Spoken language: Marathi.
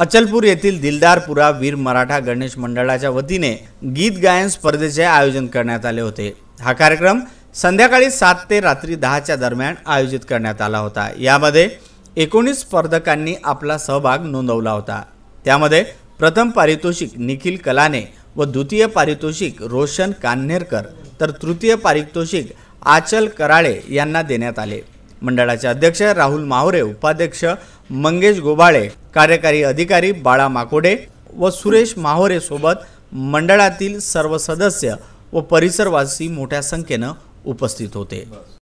अचलपूर येथील दिलदारपुरा वीर मराठा गणेश मंडळाच्या वतीने गीत गायन स्पर्धेचे आयोजन करण्यात आले होते हा कार्यक्रम संध्याकाळी सात ते रात्री दहाच्या दरम्यान आयोजित करण्यात आला होता यामध्ये एकोणीस स्पर्धकांनी आपला सहभाग नोंदवला होता त्यामध्ये प्रथम पारितोषिक निखिल कलाने व द्वितीय पारितोषिक रोशन कान्हेरकर तर तृतीय पारितोषिक आचल कराळे यांना देण्यात आले मंडळाचे अध्यक्ष राहुल माहोरे उपाध्यक्ष मंगेश गोबाळे कार्यकारी अधिकारी बाळा माकोडे व सुरेश माहोरे सोबत मंडळातील सर्व सदस्य व परिसरवासी मोठ्या संख्येनं उपस्थित होते